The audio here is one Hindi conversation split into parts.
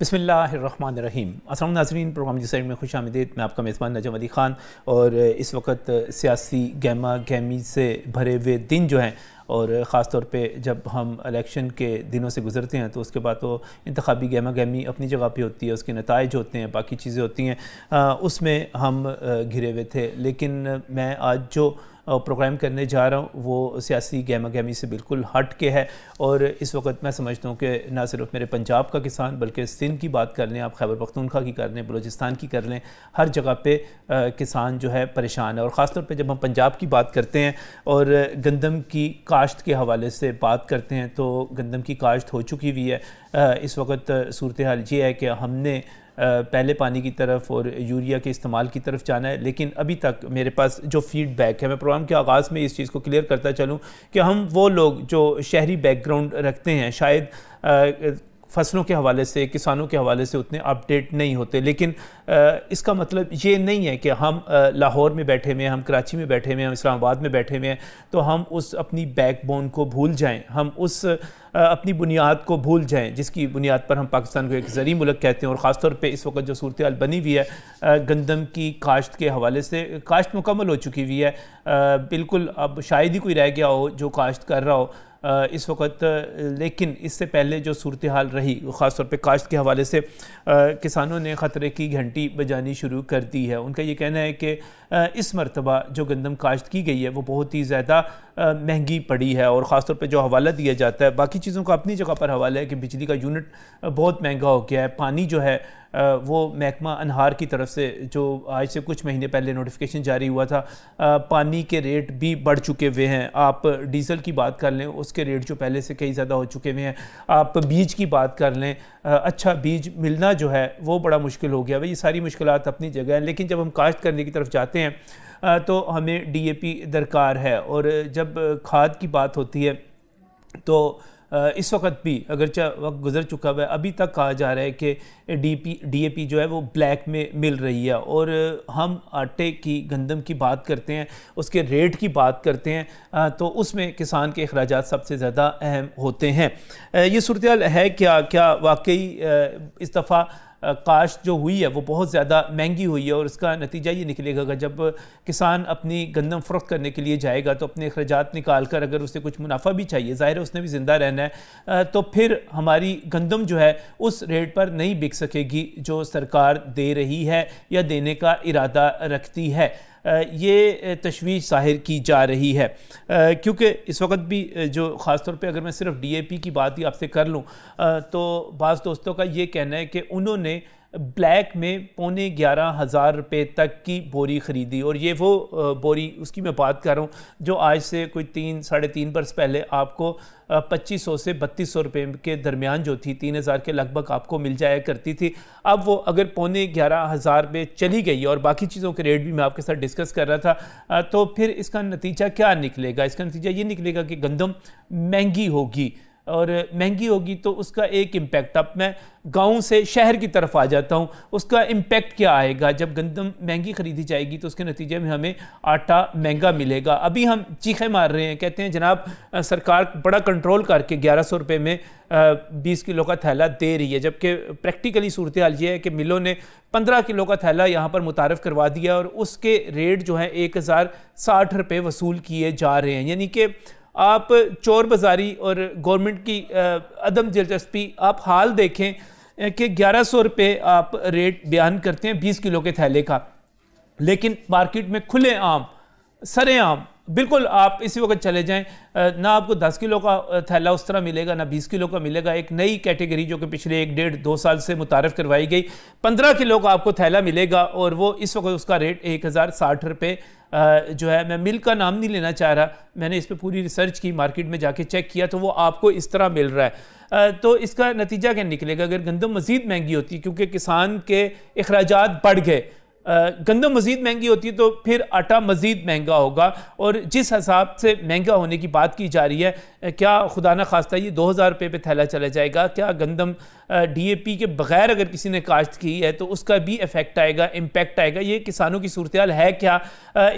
बसमीम असल नाजरीन प्रोग्राम जिस में खुश आमदीद मैं आपका मेज़बान नजम अली ख़ान और इस वक्त सियासी गैमा गहमी से भरे हुए दिन जो हैं और ख़ास तौर पे जब हम इलेक्शन के दिनों से गुजरते हैं तो उसके बाद तो इंतबी गहमा गहमी अपनी जगह पे होती है उसके नतज होते हैं बाकी चीज़ें होती हैं उसमें हम घिरे हुए थे लेकिन मैं आज जो प्रोग्राम करने जा रहा हूँ वो सियासी गहमा गहमी से बिल्कुल हट के है और इस वक्त मैं समझता हूँ कि ना सिर्फ मेरे पंजाब का किसान बल्कि सिंध की बात कर लें आप खैबर पख्तूनखा की कर लें बलोचिस्तान की कर लें हर जगह पर किसान जो है परेशान है और ख़ासतौर पर जब हम पंजाब की बात करते हैं और गंदम की काश्त के हवाले से बात करते हैं तो गंदम की काश्त हो चुकी हुई है इस वक्त सूरत हाल ये है कि हमने पहले पानी की तरफ और यूरिया के इस्तेमाल की तरफ जाना है लेकिन अभी तक मेरे पास जो फीडबैक है मैं प्रोग्राम के आगाज़ में इस चीज़ को क्लियर करता चलूँ कि हम वो लोग जो शहरी बैकग्राउंड रखते हैं शायद फसलों के हवाले से किसानों के हवाले से उतने अपडेट नहीं होते लेकिन इसका मतलब ये नहीं है कि हम लाहौर में बैठे हुए हैं हम कराची में बैठे हुए हैं हम इस्लामाबाद में बैठे हुए हैं तो हम उस अपनी बैकबोन को भूल जाएं हम उस अपनी बुनियाद को भूल जाएं जिसकी बुनियाद पर हम पाकिस्तान को एक ज़री मुल्क कहते हैं और ख़ासतौर पर इस वक्त जो सूरत बनी हुई है गंदम की काश्त के हवाले से काश्त मुकम्मल हो चुकी हुई है बिल्कुल अब शायद ही कोई रह गया हो जो काश्त कर रहा हो इस वक्त लेकिन इससे पहले जो सूरत हाल रही ख़ासतौर पर काश्त के हवाले से किसानों ने ख़तरे की घंटी बजानी शुरू कर दी है उनका ये कहना है कि इस मरतबा जो गंदम काश्त की गई है वो बहुत ही ज़्यादा महंगी पड़ी है और ख़ासतौर पर जो हवाला दिया जाता है बाकी चीज़ों का अपनी जगह पर हवाला है कि बिजली का यूनिट बहुत महंगा हो गया है पानी जो है वो महकमा अनहार की तरफ से जो आज से कुछ महीने पहले नोटिफिकेशन जारी हुआ था पानी के रेट भी बढ़ चुके हुए हैं आप डीजल की बात कर लें उसके रेट जो पहले से कई ज़्यादा हो चुके हुए हैं आप बीज की बात कर लें अच्छा बीज मिलना जो है वो बड़ा मुश्किल हो गया भाई ये सारी मुश्किल अपनी जगह हैं लेकिन जब हम काश्त करने की तरफ जाते हैं तो हमें पी दरकार है और जब खाद की बात होती है तो इस वक्त भी अगरचे वक्त गुजर चुका हुआ है अभी तक कहा जा रहा है कि D P D A P जो है वो ब्लैक में मिल रही है और हम आटे की गंदम की बात करते हैं उसके रेट की बात करते हैं तो उसमें किसान के अखराज सबसे ज़्यादा अहम होते हैं ये सूरत है क्या क्या वाकई इस दफ़ा काश्त जो हुई है वो बहुत ज़्यादा महंगी हुई है और इसका नतीजा ये निकलेगा कि जब किसान अपनी गंदम फ़रोख्त करने के लिए जाएगा तो अपने अखराज निकाल कर अगर उसे कुछ मुनाफा भी चाहिए ज़ाहिर है उसने भी ज़िंदा रहना है तो फिर हमारी गंदम जो है उस रेट पर नहीं बिक सकेगी जो सरकार दे रही है या देने का इरादा रखती है ये तशवीश ज़ाहिर की जा रही है क्योंकि इस वक्त भी जो ख़ास तौर पे अगर मैं सिर्फ डीएपी की बात ही आपसे कर लूँ तो बाज़ दोस्तों का ये कहना है कि उन्होंने ब्लैक में पौने ग्यारह हज़ार रुपये तक की बोरी ख़रीदी और ये वो बोरी उसकी मैं बात कर रहा हूँ जो आज से कोई तीन साढ़े तीन बरस पहले आपको पच्चीस सौ से बत्तीस सौ रुपये के दरमियान जो थी तीन हज़ार के लगभग आपको मिल जाया करती थी अब वो अगर पौने ग्यारह हज़ार में चली गई और बाकी चीज़ों के रेट भी मैं आपके साथ डिस्कस कर रहा था तो फिर इसका नतीजा क्या निकलेगा इसका नतीजा ये निकलेगा कि गंदम महंगी होगी और महंगी होगी तो उसका एक इम्पैक्ट अब मैं गांव से शहर की तरफ आ जाता हूं उसका इम्पैक्ट क्या आएगा जब गंदम महंगी खरीदी जाएगी तो उसके नतीजे में हमें आटा महंगा मिलेगा अभी हम चीखें मार रहे हैं कहते हैं जनाब सरकार बड़ा कंट्रोल करके ग्यारह सौ रुपये में बीस किलो का थैला दे रही है जबकि प्रैक्टिकली सूरत हाल ये है कि मिलों ने पंद्रह किलो का थैला यहाँ पर मुतारफ़ करवा दिया और उसके रेट जो है एक हज़ार साठ रुपये वसूल किए जा रहे हैं यानी कि आप चोर बाजारी और गवर्नमेंट की अदम दिलचस्पी आप हाल देखें कि ग्यारह सौ रुपये आप रेट बयान करते हैं बीस किलो के थैले का लेकिन मार्केट में खुले आम सरे आम बिल्कुल आप इसी वक्त चले जाएं ना आपको 10 किलो का थैला उस तरह मिलेगा ना 20 किलो का मिलेगा एक नई कैटेगरी जो कि पिछले एक डेढ़ दो साल से मुतारफ़ करवाई गई 15 किलो का आपको थैला मिलेगा और वो इस वक्त उसका रेट एक हज़ार साठ रुपये जो है मैं मिल का नाम नहीं लेना चाह रहा मैंने इस पर पूरी रिसर्च की मार्केट में जाके चेक किया तो वो आपको इस तरह मिल रहा है तो इसका नतीजा क्या निकलेगा अगर गंदम मज़ीद महंगी होती क्योंकि किसान के अखराज बढ़ गए गंदम मज़ीद महंगी होती है तो फिर आटा मज़ीद महंगा होगा और जिस हिसाब से महंगा होने की बात की जा रही है क्या खुदा न खास्ता ये दो हज़ार रुपये पर थैला चला जाएगा क्या गंदम डी ए पी के बगैर अगर किसी ने काश्त की है तो उसका भी इफ़ेक्ट आएगा इम्पेक्ट आएगा ये किसानों की सूरत है क्या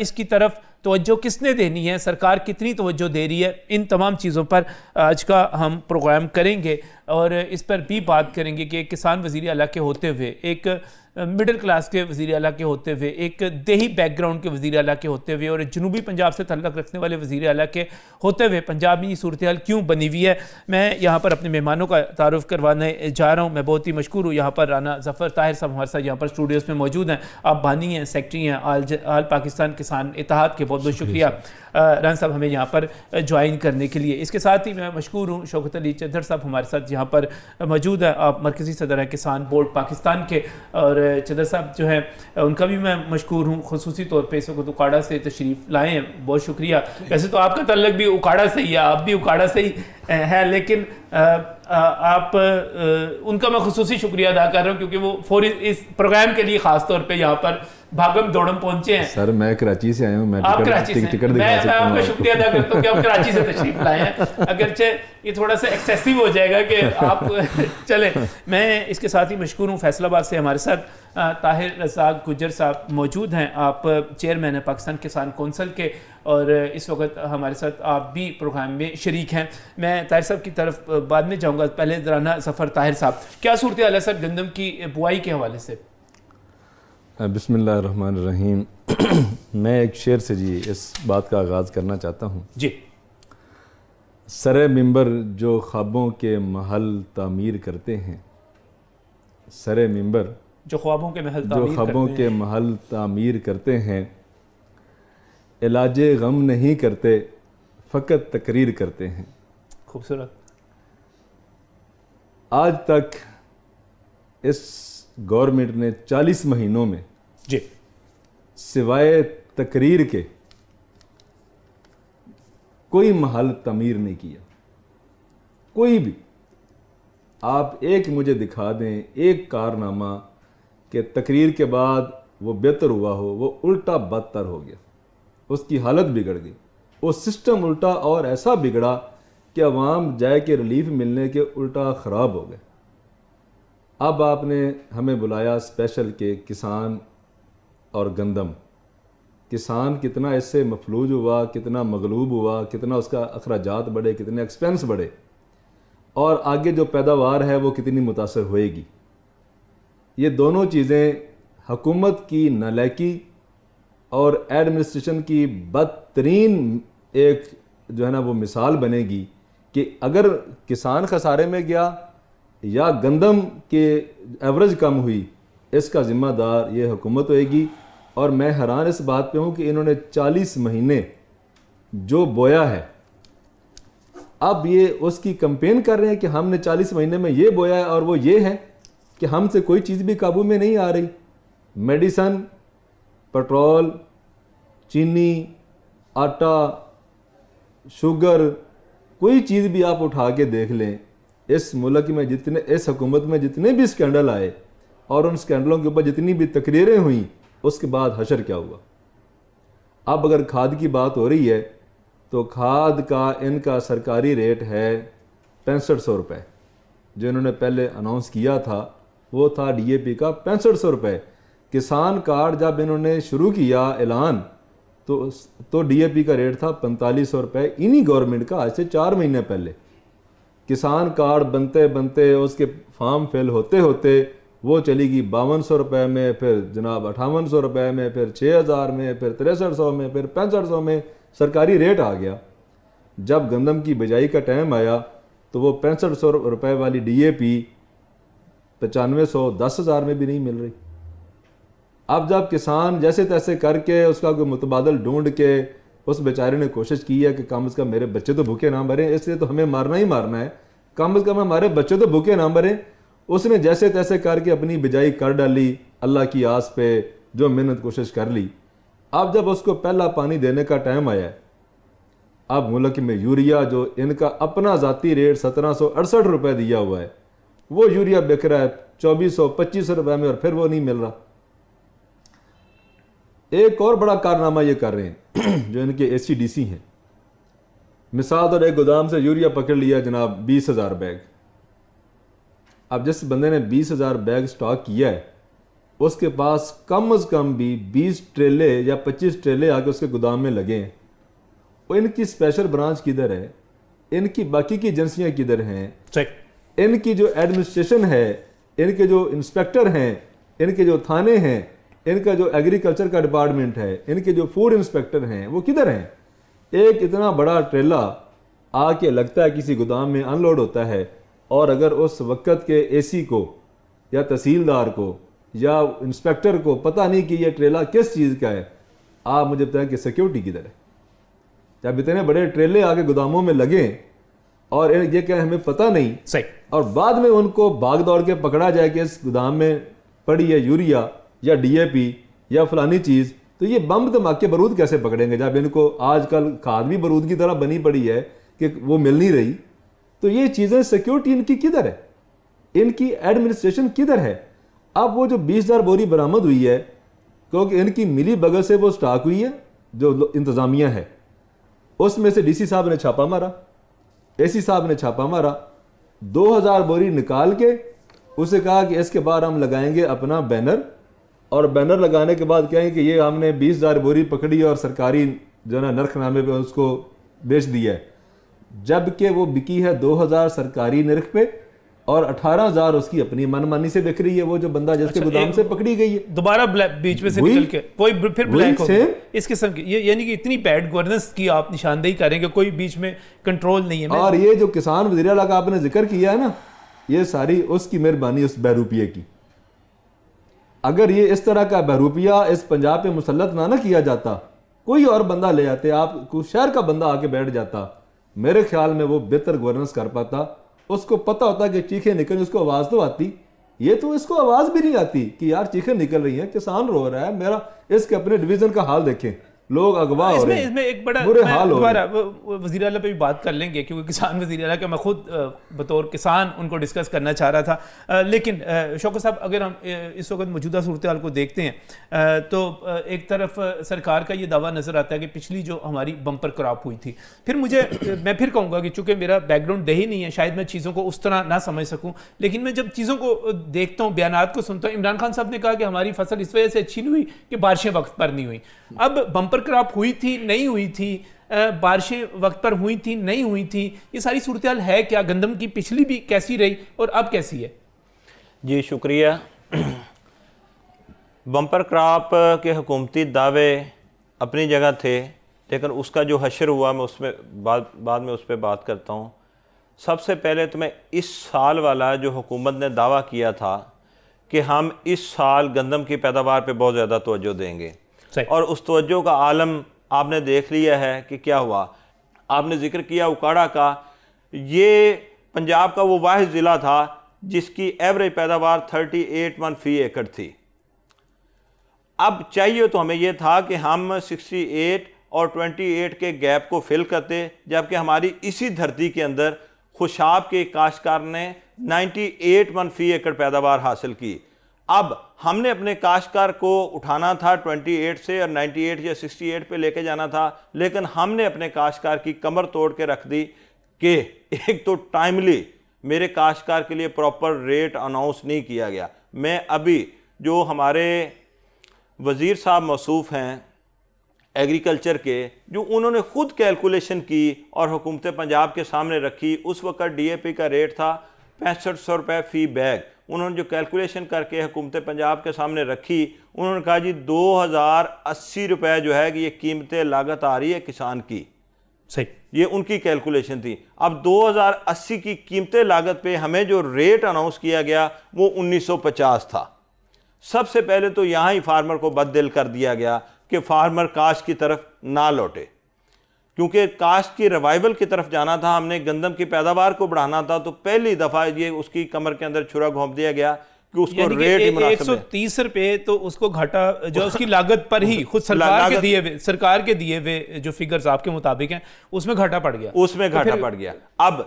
इसकी तरफ तोज्जो किसने देनी है सरकार कितनी तोज्जो दे रही है इन तमाम चीज़ों पर आज का हम प्रोग्राम करेंगे और इस पर भी बात करेंगे कि किसान वजीर अला के होते हुए एक मिडिल क्लास के वजी अला के होते हुए एक देही बैकग्राउंड के वजी अला के होते हुए और जनूबी पंजाब से तलक रखने वाले वजी अला के होते हुए पंजाब में ये सूरत हाल क्यों बनी हुई है मैं यहाँ पर अपने मेहमानों का तारुफ करवाने जा रहा हूँ मैं बहुत ही मशहूर हूँ यहाँ पर राना जफ़र ताहिर साहब हमारे साथ यहाँ पर स्टूडियोज़ में मौजूद हैं आप बानी हैं सेक्रटरी हैं आल, आल पाकिस्तान किसान इतिहाद के बहुत बहुत शुक्रिया रान साहब हमें यहाँ पर ज्वाइन करने के लिए इसके साथ ही मैं मशहूर हूँ शौकत अली चंदर साहब हमारे साथ यहाँ पर मौजूद हैं आप मरकज़ी सदर हैं किसान बोर्ड पाकिस्तान के और चंदर साहब जो हैं उनका भी मैं मशहूर हूँ खसूसी तौर पर इस वक्त तो उकाड़ा से तशरीफ़ लाए हैं बहुत शुक्रिया वैसे तो आपका तल्लक भी उकाड़ा से ही है आप भी उकाड़ा से ही है लेकिन आप उनका मैं खसूस शुक्रिया अदा कर रहा हूँ क्योंकि वो फौरी इस प्रोग्राम के लिए ख़ास तौर पर यहाँ पर भागम दौड़म पहुंचे हैं सर मैं कराची से आया हूं मैं आप कराची से टिकट मैं, मैं आपका शुक्रिया अदा करता हूं कि आप कराची से तशरीफ लाए हैं अगर अगरचे ये थोड़ा सा एक्सेसिव हो जाएगा कि आप चले मैं इसके साथ ही मशहूर हूँ फैसलाबाद से हमारे साथ ताहिर रजाक गुजर साहब मौजूद हैं आप चेयरमैन हैं पाकिस्तान किसान कौंसल के और इस वक्त हमारे साथ आप भी प्रोग्राम में शरीक हैं मैं ताहिर साहब की तरफ बाद में जाऊँगा पहले दराना सफ़र ताहिर साहब क्या सूरत है सर गंदम की बुआई के हवाले से बिसमीम मैं एक शेर से जी इस बात का आगाज़ करना चाहता हूँ जी सर मंबर जो ख्वाबों के महल तामीर करते हैं सर मंबर जो ख्वाबों के महल जो ख्वाबों के महल तामीर करते हैं इलाज गम नहीं करते फ़कत तकरीर करते हैं खूबसूरत आज तक इस गवर्नमेंट ने 40 महीनों में जी सिवाय तकरीर के कोई महल तमीर नहीं किया कोई भी आप एक मुझे दिखा दें एक कारनामा के तकरीर के बाद वो बेहतर हुआ हो वो उल्टा बदतर हो गया उसकी हालत बिगड़ गई वो सिस्टम उल्टा और ऐसा बिगड़ा कि अवाम जाए के रिलीफ मिलने के उल्टा ख़राब हो गए अब आपने हमें बुलाया स्पेशल के किसान और गंदम किसान कितना इससे मफलूज हुआ कितना मगलूब हुआ कितना उसका अखराज बढ़े कितने एक्सपेंस बढ़े और आगे जो पैदावार है वो कितनी मुतासर होएगी ये दोनों चीज़ें हकूमत की नलैकी और एडमिनिस्ट्रेशन की बदतरीन एक जो है ना वो मिसाल बनेगी कि अगर किसान खसारे में गया या गंदम के एवरेज कम हुई इसका ज़िम्मेदार ये हुकूमत होएगी और मैं हैरान इस बात पे हूँ कि इन्होंने 40 महीने जो बोया है अब ये उसकी कंपेन कर रहे हैं कि हमने 40 महीने में ये बोया है और वो ये है कि हमसे कोई चीज़ भी काबू में नहीं आ रही मेडिसन पेट्रोल चीनी आटा शुगर कोई चीज़ भी आप उठा के देख लें इस मुल्क में जितने इस हुकूमत में जितने भी स्कैंडल आए और उन स्कैंडलों के ऊपर जितनी भी तकरीरें हुई उसके बाद हशर क्या हुआ अब अगर खाद की बात हो रही है तो खाद का इनका सरकारी रेट है पैंसठ सौ रुपये जो इन्होंने पहले अनाउंस किया था वो था डीएपी का पैंसठ सौ रुपये किसान कार्ड जब इन्होंने शुरू किया ऐलान तो तो डीएपी का रेट था पैंतालीस सौ रुपये इन्हीं गवर्नमेंट का आज से चार महीने पहले किसान कार्ड बनते बनते उसके फार्म फिल होते होते वो चली गई बावन सौ रुपये में फिर जनाब अठावन सौ रुपये में फिर छः हज़ार में फिर तिरसठ सौ में फिर पैंसठ सौ में सरकारी रेट आ गया जब गंदम की बिजाई का टाइम आया तो वो पैंसठ सौ रुपये वाली डी ए पी पचानवे सौ दस हज़ार में भी नहीं मिल रही अब जब किसान जैसे तैसे करके उसका कोई मुतबादल ढूंढ के उस बेचारे ने कोशिश की है कि कम अज़ कम मेरे बच्चे तो भूखे ना मरें इसलिए तो हमें मारना ही मारना है कम अज़ कम हमारे बच्चे तो भूखे ना मरें उसने जैसे तैसे करके अपनी बिजाई कर डाली अल्लाह की आस पे जो मेहनत कोशिश कर ली अब जब उसको पहला पानी देने का टाइम आया अब मुल्क में यूरिया जो इनका अपना ज़ाती रेट सत्रह सौ अड़सठ रुपये दिया हुआ है वो यूरिया बिक रहा है चौबीस सौ पच्चीस रुपये में और फिर वो नहीं मिल रहा एक और बड़ा कारनामा ये कर रहे हैं जो इनके ए सी डी सी हैं मिसाल तौर एक गोदाम से यूरिया पकड़ लिया जनाब बीस हज़ार बैग अब जिस बंदे ने बीस हज़ार बैग स्टॉक किया है उसके पास कम अज़ कम भी बीस ट्रेले या पच्चीस ट्रेले आके उसके गोदाम में लगे हैं और इनकी स्पेशल ब्रांच किधर है इनकी बाकी की एजेंसियाँ किधर हैं इनकी जो एडमिनिस्ट्रेशन है इनके जो इंस्पेक्टर हैं इनके जो थाने हैं इनका जो एग्रीकल्चर का डिपार्टमेंट है इनके जो फूड इंस्पेक्टर हैं वो किधर हैं एक इतना बड़ा ट्रेला आके लगता है किसी गोदाम में अनलोड होता है और अगर उस वक्त के एसी को या तहसीलदार को या इंस्पेक्टर को पता नहीं कि यह ट्रेला किस चीज़ का है आप मुझे बताएं कि सिक्योरिटी किधर है जब इतने बड़े ट्रेले आके गोदामों में लगे और ये क्या हमें पता नहीं सही और बाद में उनको भाग दौड़ के पकड़ा जाए कि इस गोदाम में पड़ी है यूरिया या डीएपी या फलानी चीज़ तो ये बम धमाके बारूद कैसे पकड़ेंगे जब इनको आजकल खाद भी बारूद की तरह बनी पड़ी है कि वो मिल नहीं रही तो ये चीज़ें सिक्योरिटी इनकी किधर है इनकी एडमिनिस्ट्रेशन किधर है अब वो जो बीस हज़ार बोरी बरामद हुई है क्योंकि इनकी मिली बगल से वो स्टाक हुई है जो इंतज़ामिया है उसमें से डीसी साहब ने छापा मारा एसी साहब ने छापा मारा 2000 बोरी निकाल के उसे कहा कि इसके बाद हम लगाएंगे अपना बैनर और बैनर लगाने के बाद क्या है कि ये हमने बीस हज़ार बोरी पकड़ी और सरकारी जो है ना नामे पर उसको बेच दिया है जबकि वो बिकी है दो हज़ार सरकारी नरख पे और अठारह हजार उसकी अपनी मनमानी से बिक रही है वो जो बंदा जिसके अच्छा, गोदाम से पकड़ी गई है दोबारा बीच में से निकल के कोई फिर ब्लैक हो इस किस्म की ये यानी कि इतनी बैड गवर्नेंस की आप निशानदेही करेंगे कोई बीच में कंट्रोल नहीं है और ये जो किसान वजीरा का आपने जिक्र किया है ना ये सारी उसकी मेहरबानी उस बैरूपिया की अगर ये इस तरह का बहरूपिया इस पंजाब पे मुसलत ना ना किया जाता कोई और बंदा ले आते आप शहर का बंदा आके बैठ जाता मेरे ख्याल में वो बेहतर गवर्नेंस कर पाता उसको पता होता कि चीखें निकल उसको आवाज़ तो आती ये तो इसको आवाज़ भी नहीं आती कि यार चीखें निकल रही हैं किसान रो रहा है मेरा इसके अपने डिवीज़न का हाल देखें लोग अगवा हो रहे हैं इसमें एक बड़ा बुरे हाल दोबारा वजीर अला पे भी बात कर लेंगे क्योंकि किसान वजीर अला का मैं खुद बतौर किसान उनको डिस्कस करना चाह रहा था लेकिन शौकत साहब अगर हम इस वक्त मौजूदा सूरत हाल को देखते हैं तो एक तरफ सरकार का ये दावा नज़र आता है कि पिछली जो हमारी बम्पर क्रॉप हुई थी फिर मुझे मैं फिर कहूँगा कि चूंकि मेरा बैकग्राउंड दही नहीं है शायद मैं चीज़ों को उस तरह ना समझ सकूँ लेकिन मैं जब चीज़ों को देखता हूँ बयान को सुनता हूँ इमरान खान साहब ने कहा कि हमारी फसल इस वजह से अच्छी नहीं हुई कि बारिशें वक्त पर नहीं हुई अब बम्पर सुपर क्रॉप हुई थी नहीं हुई थी बारिशें वक्त पर हुई थी नहीं हुई थी ये सारी सूरत है क्या गंदम की पिछली भी कैसी रही और अब कैसी है जी शुक्रिया बम्पर क्रॉप के हुकूमती दावे अपनी जगह थे लेकिन उसका जो हशर हुआ मैं उसमें बाद बाद में उस पर बात करता हूँ सबसे पहले तो मैं इस साल वाला जो हुकूमत ने दावा किया था कि हम इस साल गंदम की पैदावार पे बहुत ज़्यादा तोज्जो देंगे और उस तवज्जो का आलम आपने देख लिया है कि क्या हुआ आपने जिक्र किया उकाड़ा का ये पंजाब का वो वाहि ज़िला था जिसकी एवरेज पैदावार थर्टी एट वन फी एकड़ थी अब चाहिए तो हमें यह था कि हम सिक्सटी एट और ट्वेंटी एट के गैप को फिल करते जबकि हमारी इसी धरती के अंदर खुशाब के काश्तकार ने नाइन्टी एट वन फी एकड़ पैदावार हासिल की अब हमने अपने काश्कार को उठाना था 28 से और 98 या 68 पे लेके जाना था लेकिन हमने अपने काश्तकार की कमर तोड़ के रख दी कि एक तो टाइमली मेरे काश्कार के लिए प्रॉपर रेट अनाउंस नहीं किया गया मैं अभी जो हमारे वज़ीर साहब मसूफ़ हैं एग्रीकल्चर के जो उन्होंने ख़ुद कैलकुलेशन की और हुकूमत पंजाब के सामने रखी उस वक़्त डीएपी का रेट था पैंसठ सौ रुपये फ़ी बैग उन्होंने जो कैलकुलेशन करके हुकूमत पंजाब के सामने रखी उन्होंने कहा जी दो हज़ार अस्सी रुपये जो है कि ये कीमत लागत आ रही है किसान की सही ये उनकी कैलकुलेशन थी अब 2080 की कीमतें लागत पे हमें जो रेट अनाउंस किया गया वो 1950 था सबसे पहले तो यहाँ ही फार्मर को बद दिल कर दिया गया कि फार्मर काश की तरफ ना लौटे क्योंकि काश्त की रिवाइवल की तरफ जाना था हमने गंदम की पैदावार को बढ़ाना था तो पहली दफ़ा ये उसकी कमर के अंदर छुरा घोंप दिया गया कि उसको रेट एक सौ तीस रुपए तो उसको घाटा जो उसकी लागत पर ही खुद सरकार के दिए हुए सरकार के दिए हुए जो फिगर्स आपके मुताबिक हैं उसमें घाटा पड़ गया उसमें तो घाटा तो पड़ गया अब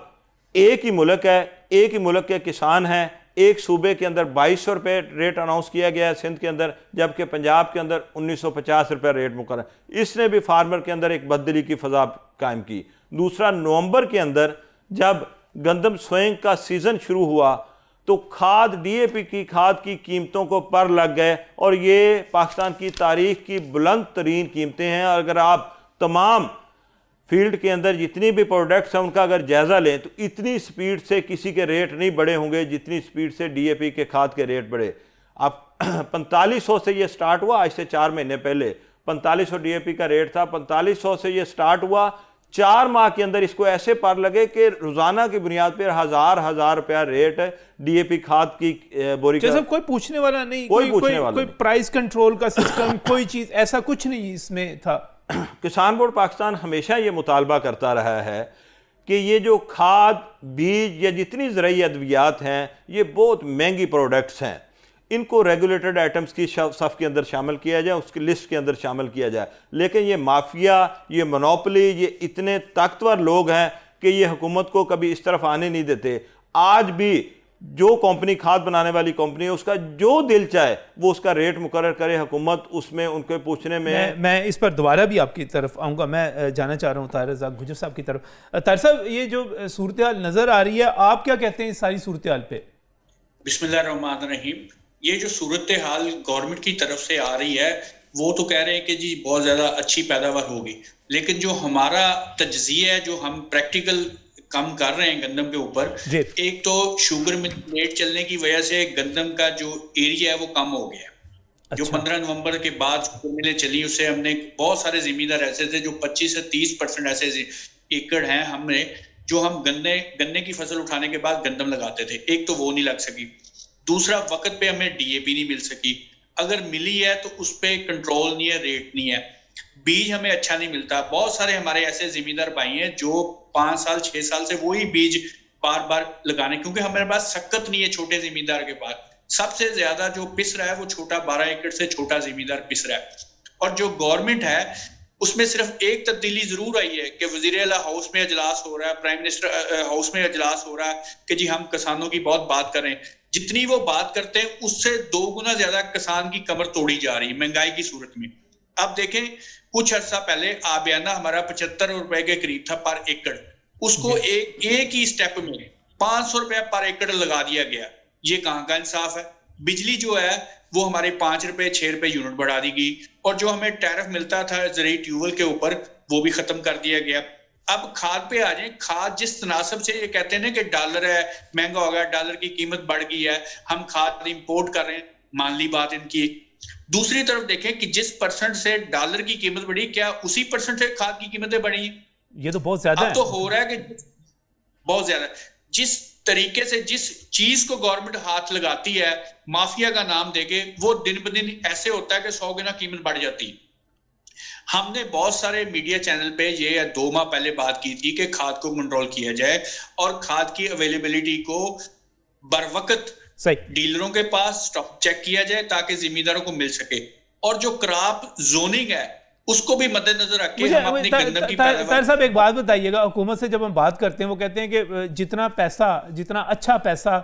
एक ही मुल्क है एक ही मुल्क के किसान हैं एक सूबे के अंदर बाईस सौ रुपये रेट अनाउंस किया गया है सिंध के अंदर जबकि पंजाब के अंदर उन्नीस सौ पचास रुपये रेट मुकर इसने भी फार्मर के अंदर एक बदली की फजा कायम की दूसरा नवंबर के अंदर जब गंदम स्वयं का सीज़न शुरू हुआ तो खाद डीएपी की खाद की कीमतों को पर लग गए और ये पाकिस्तान की तारीख की बुलंद तरीन कीमतें हैं और अगर आप तमाम फील्ड के अंदर जितनी भी प्रोडक्ट्स हैं उनका अगर जायज़ा लें तो इतनी स्पीड से किसी के रेट नहीं बढ़े होंगे जितनी स्पीड से डीएपी के खाद के रेट बढ़े अब पैंतालीस सौ से ये स्टार्ट हुआ आज से चार महीने पहले पैंतालीस सौ डीएपी का रेट था पैंतालीस सौ से ये स्टार्ट हुआ चार माह के अंदर इसको ऐसे पार लगे कि रोजाना की बुनियाद पर हजार हजार रुपया रेट डीएपी खाद की बोरी का कोई पूछने वाला नहीं कोई, कोई कोई, कोई प्राइस कंट्रोल का सिस्टम कोई चीज ऐसा कुछ नहीं इसमें था किसान बोर्ड पाकिस्तान हमेशा ये मुतालबा करता रहा है कि ये जो खाद बीज या जितनी ज़रूरी अद्वियात हैं ये बहुत महंगी प्रोडक्ट्स हैं इनको रेगुलेटेड आइटम्स की सफ़ के अंदर शामिल किया जाए उसकी लिस्ट के अंदर शामिल किया जाए लेकिन ये माफिया ये मनोपली ये इतने ताकतवर लोग हैं कि ये हुकूमत को कभी इस तरफ आने नहीं देते आज भी जो कंपनी खाद बनाने वाली कंपनी है उसका जो दिल चाहे वो उसका रेट मुकर करे हुकूमत उसमें उनके पूछने में मैं, मैं इस पर दोबारा भी आपकी तरफ आऊँगा मैं जाना चाह रहा हूँ तार रजाक गुजर साहब की तरफ तार साहब ये जो सूरत नज़र आ रही है आप क्या कहते हैं इस सारी सूरत पे बिस्मिल्लाहमान रहीम ये जो सूरत हाल गवर्नमेंट की तरफ से आ रही है वो तो कह रहे हैं कि जी बहुत ज़्यादा अच्छी पैदावार होगी लेकिन जो हमारा तजिए है जो हम प्रैक्टिकल कम कर रहे हैं गंदम के ऊपर एक तो शुगर मिल रेट चलने की वजह से गंदम का जो एरिया है वो कम हो गया अच्छा। जो पंद्रह नवंबर के बाद मिलें चली उससे हमने बहुत सारे जिम्मेदार ऐसे थे जो पच्चीस से तीस परसेंट ऐसे एकड़ हैं हमने जो हम गन्ने गन्ने की फसल उठाने के बाद गंदम लगाते थे एक तो वो नहीं लग सकी दूसरा वक्त पे हमें डीएपी नहीं मिल सकी अगर मिली है तो उस पर कंट्रोल नहीं है रेट नहीं है बीज हमें अच्छा नहीं मिलता बहुत सारे हमारे ऐसे जिमीदार भाई हैं जो पांच साल छह साल से वही बीज बार बार लगाने क्योंकि हमारे पास सख्त नहीं है छोटे जिमींदार के पास सबसे ज्यादा जो पिस रहा है वो छोटा बारह एकड़ से छोटा जिमीदार पिस रहा है और जो गवर्नमेंट है उसमें सिर्फ एक तब्दीली जरूर आई है कि वजीर अला हाउस में अजलास हो रहा है प्राइम मिनिस्टर हाउस में अजलास हो रहा है कि जी हम किसानों की बहुत बात करें जितनी वो बात करते हैं उससे दो गुना ज्यादा किसान की कमर तोड़ी जा रही है महंगाई की सूरत में अब देखें कुछ अर्सा पहले आबियाना हमारा पचहत्तर रुपए के करीब था पर एकड़ उसको एक एक ही स्टेप में पांच सौ रुपया पर एकड़ लगा दिया गया ये कहाँ का इंसाफ है बिजली जो है वो हमारे पांच रुपए छह रुपए यूनिट बढ़ा दी गई और जो हमें टैरिफ मिलता था जरिए ट्यूबवेल के ऊपर वो भी खत्म कर दिया गया अब खाद पे आ जाए खाद जिस तनासब से ये कहते हैं ना कि डॉलर है महंगा हो गया डॉलर की कीमत बढ़ गई है हम खाद इंपोर्ट कर रहे हैं मान ली बात इनकी दूसरी तरफ देखें कि जिस परसेंट से डॉलर की कीमत बढ़ी क्या उसी परसेंट से खाद की कीमतें बढ़ी ये तो बहुत ज्यादा तो हो रहा है कि बहुत ज्यादा जिस तरीके से जिस चीज को गवर्नमेंट हाथ लगाती है माफिया का नाम देके वो दिन ब दिन ऐसे होता है कि सौ गुना कीमत बढ़ जाती है हमने बहुत सारे मीडिया चैनल पे ये दो माह पहले बात की थी कि खाद को कंट्रोल किया जाए और खाद की अवेलेबिलिटी को बर वक्त सही डीलरों के पास स्टॉक चेक किया जाए ताकि जिम्मेदारों को मिल सके और जो क्राप जोनिंग है उसको भी मद्देनजर रखिए हम अपने की पैदावार साहब एक बात बताइएगा हुकूमत से जब हम बात करते हैं वो कहते हैं कि जितना पैसा जितना अच्छा पैसा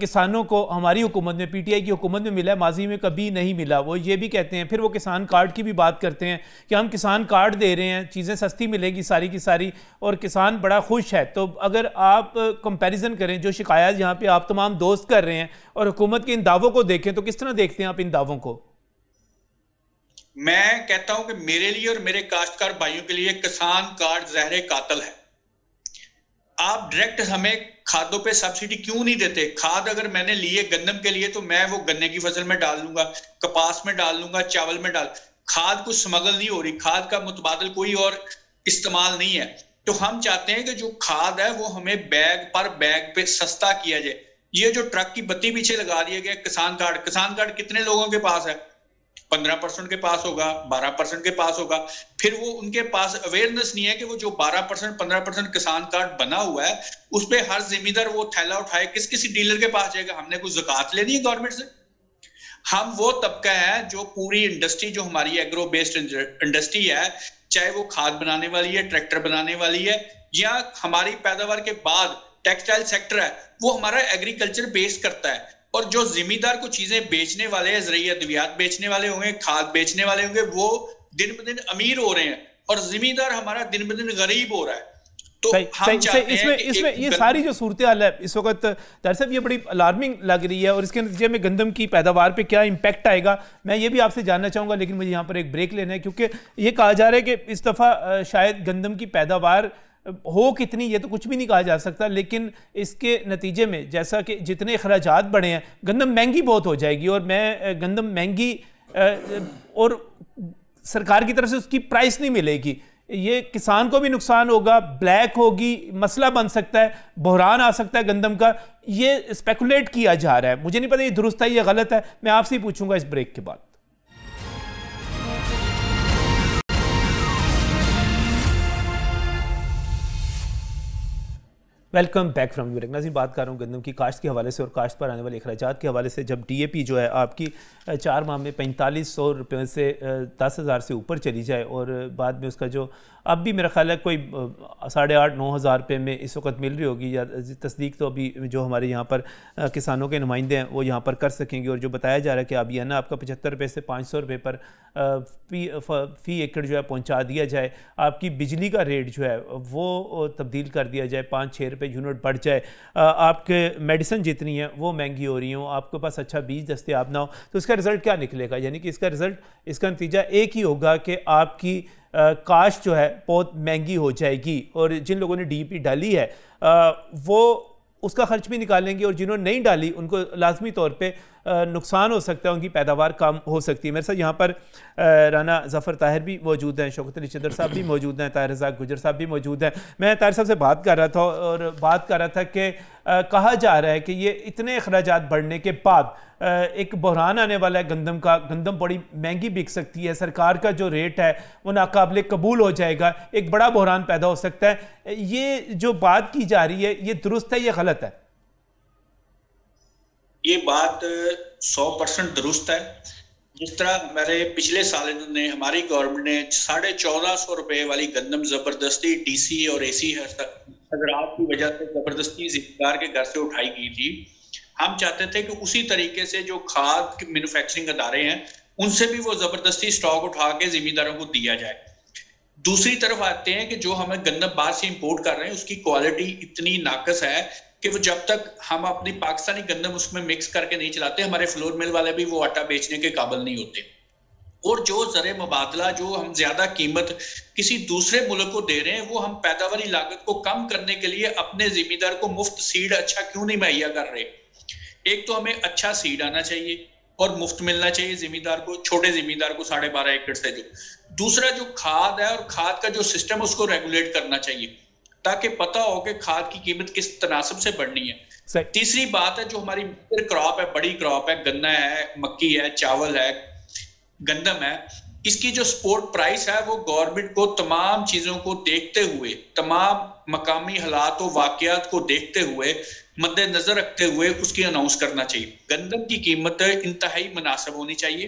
किसानों को हमारी हुकूमत में पीटीआई की हुकूमत में मिला है माजी में कभी नहीं मिला वो ये भी कहते हैं फिर वो किसान कार्ड की भी बात करते हैं कि हम किसान कार्ड दे रहे हैं चीज़ें सस्ती मिलेगी सारी की सारी और किसान बड़ा खुश है तो अगर आप कंपैरिजन करें जो शिकायत यहाँ पे आप तमाम दोस्त कर रहे हैं और हुकूमत के इन दावों को देखें तो किस तरह देखते हैं आप इन दावों को मैं कहता हूं कि मेरे लिए और मेरे काश्तकार भाइयों के लिए किसान कार्ड जहर कातल है आप डायरेक्ट हमें खादों पे सब्सिडी क्यों नहीं देते खाद अगर मैंने लिए गंदम के लिए तो मैं वो गन्ने की फसल में डाल लूंगा कपास में डाल लूंगा चावल में डाल खाद कुछ स्मगल नहीं हो रही खाद का मुतबादल कोई और इस्तेमाल नहीं है तो हम चाहते हैं कि जो खाद है वो हमें बैग पर बैग पे सस्ता किया जाए ये जो ट्रक की बत्ती पीछे लगा दिया गया किसान कार्ड किसान कार्ड कितने लोगों के पास है पंद्रह परसेंट के पास होगा बारह परसेंट के पास होगा फिर वो उनके पास अवेयरनेस नहीं है कि वो जो बारह परसेंट पंद्रह परसेंट किसान कार्ड बना हुआ है उस पर हर जिम्मेदार वो थैला उठाए किस किसी डीलर के पास जाएगा हमने कुछ जक़ात लेनी है गवर्नमेंट से हम वो तबका है जो पूरी इंडस्ट्री जो हमारी एग्रो बेस्ड इंडस्ट्री है चाहे वो खाद बनाने वाली है ट्रैक्टर बनाने वाली है या हमारी पैदावार के बाद टेक्सटाइल सेक्टर है वो हमारा एग्रीकल्चर बेस्ड करता है और जो जिम्मेदार को चीजें बेचने वाले हैं जरिए अद्वियात बेचने वाले होंगे खाद बेचने वाले होंगे वो दिन ब दिन अमीर हो रहे हैं और जिम्मेदार हमारा दिन ब दिन गरीब हो रहा है तो सही, हम सही, सही, इसमें इसमें ये सारी जो सूरत हाल है इस वक्त डॉक्टर साहब ये बड़ी अलार्मिंग लग रही है और इसके नतीजे में गंदम की पैदावार पे क्या इम्पैक्ट आएगा मैं ये भी आपसे जानना चाहूँगा लेकिन मुझे यहाँ पर एक ब्रेक लेना है क्योंकि ये कहा जा रहा है कि इस दफ़ा शायद गंदम की पैदावार हो कितनी ये तो कुछ भी नहीं कहा जा सकता लेकिन इसके नतीजे में जैसा कि जितने अखराज बढ़े हैं गंदम महंगी बहुत हो जाएगी और मैं गंदम महंगी और सरकार की तरफ से उसकी प्राइस नहीं मिलेगी ये किसान को भी नुकसान होगा ब्लैक होगी मसला बन सकता है बहरान आ सकता है गंदम का ये स्पेकुलेट किया जा रहा है मुझे नहीं पता ये दुरुस्त है या गलत है मैं आपसे ही पूछूंगा इस ब्रेक के बाद वेलकम बैक फ्रॉम यूरेक नाजी बात कर रहा हूँ गंदम की काश्त के हवाले से और काश्त पर आने वाले अखराज के हवाले से जब डीएपी जो है आपकी चार माह में पैंतालीस सौ रुपये से दस हज़ार से ऊपर चली जाए और बाद में उसका जो अब भी मेरा ख्याल है कोई साढ़े आठ नौ हज़ार रुपये में इस वक्त मिल रही होगी या तस्दीक तो अभी जो हमारे यहाँ पर किसानों के नुमाइंदे हैं वो यहाँ पर कर सकेंगे और जो बताया जा रहा है कि अभी है ना आपका पचहत्तर रुपये से पाँच सौ रुपये पर फी फी एकड़ जो है पहुँचा दिया जाए आपकी बिजली का रेट जो है वो तब्दील कर दिया जाए पाँच छः पे यूनिट बढ़ जाए आपके मेडिसिन जितनी है वो महंगी हो रही हो आपके पास अच्छा बीज दस्तियाब ना हो तो इसका रिज़ल्ट क्या निकलेगा यानी कि इसका रिज़ल्ट इसका नतीजा एक ही होगा कि आपकी काश जो है बहुत महंगी हो जाएगी और जिन लोगों ने डी डाली है वो उसका खर्च भी निकालेंगे और जिन्होंने नहीं डाली उनको लाजमी तौर पर नुकसान हो सकता है उनकी पैदावार कम हो सकती है मेरे साथ यहाँ पर राना जफ़र ताहिर भी मौजूद हैं शौकत अली चंद्र साहब भी मौजूद हैं ताहिर रजाक गुजर साहब भी मौजूद हैं मैं ताहिर साहब से बात कर रहा था और बात कर रहा था कि कहा जा रहा है कि ये इतने अखराज बढ़ने के बाद एक बहरान आने वाला है गंदम का गंदम बड़ी महंगी बिक सकती है सरकार का जो रेट है वो नाकबले कबूल हो जाएगा एक बड़ा बहरान पैदा हो सकता है ये जो बात की जा रही है ये दुरुस्त है या गलत है ये बात 100 परसेंट दुरुस्त है जिस तरह मेरे पिछले साल ने हमारी गवर्नमेंट ने साढ़े चौदह सौ रुपए वाली गंदम जबरदस्ती डीसी और एसी हजरात की वजह से जबरदस्ती जिम्मेदार के घर से उठाई गई थी हम चाहते थे कि उसी तरीके से जो खाद के मैन्युफैक्चरिंग अदारे हैं उनसे भी वो जबरदस्ती स्टॉक उठा के जिम्मेदारों को दिया जाए दूसरी तरफ आते हैं कि जो हमें गंदम बाहर से इम्पोर्ट कर रहे हैं उसकी क्वालिटी इतनी नाकस है कि वो जब तक हम अपनी पाकिस्तानी गंदम उसमें मिक्स करके नहीं चलाते हमारे फ्लोर मिल वाले भी वो आटा बेचने के काबल नहीं होते और जो जर मुबादला जो हम ज्यादा कीमत किसी दूसरे मुल्क को दे रहे हैं वो हम पैदावारी लागत को कम करने के लिए अपने जिम्मेदार को मुफ्त सीड अच्छा क्यों नहीं मुहैया कर रहे एक तो हमें अच्छा सीड आना चाहिए और मुफ्त मिलना चाहिए जिम्मेदार को छोटे जिम्मेदार को साढ़े बारह एकड़ से जो दूसरा जो खाद है और खाद का जो सिस्टम उसको रेगुलेट करना चाहिए ताकि पता हो कि खाद की कीमत किस तनासब से बढ़नी है तीसरी बात है जो हमारी क्रॉप है बड़ी क्रॉप है गन्ना है मक्की है चावल है गंदम है इसकी जो स्पोर्ट प्राइस है वो गवर्नमेंट को तमाम चीजों को देखते हुए तमाम मकामी हालात और वाकत को देखते हुए मद्देनजर रखते हुए उसकी अनाउंस करना चाहिए गंदम की कीमत इंतहाई मुनासिब होनी चाहिए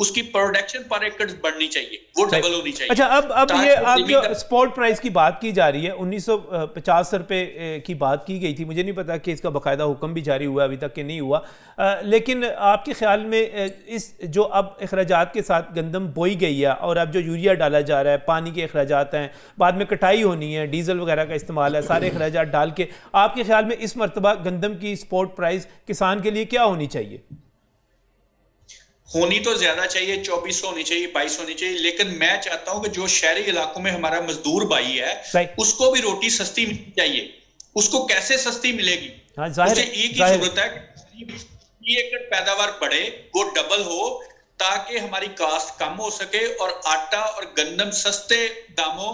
उसकी प्रोडक्शन पर एकड़ बढ़नी चाहिए वो डबल होनी चाहिए अच्छा अब अब ये आप जो स्पॉट प्राइस की बात की जा रही है 1950 रुपए की बात की गई थी मुझे नहीं पता कि इसका बाकायदा हुक्म भी जारी हुआ अभी तक के नहीं हुआ आ, लेकिन आपके ख्याल में इस जो अब अखराज के साथ गंदम बोई गई है और अब जो यूरिया डाला जा रहा है पानी के अखराज हैं बाद में कटाई होनी है डीजल वगैरह का इस्तेमाल है सारे अखराज डाल के आपके ख्याल में इस मरतबा गंदम की स्पॉट प्राइस किसान के लिए क्या होनी चाहिए होनी तो ज्यादा चाहिए चौबीस होनी चाहिए बाईस होनी चाहिए लेकिन मैं चाहता हूं कि जो शहरी इलाकों में हमारा मजदूर भाई है उसको भी रोटी सस्ती मिलनी चाहिए उसको कैसे सस्ती मिलेगी मुझे हाँ, एक ही जरूरत है कि एकड़ पैदावार बढ़े वो डबल हो ताकि हमारी कास्ट कम हो सके और आटा और गंदम सस्ते दामों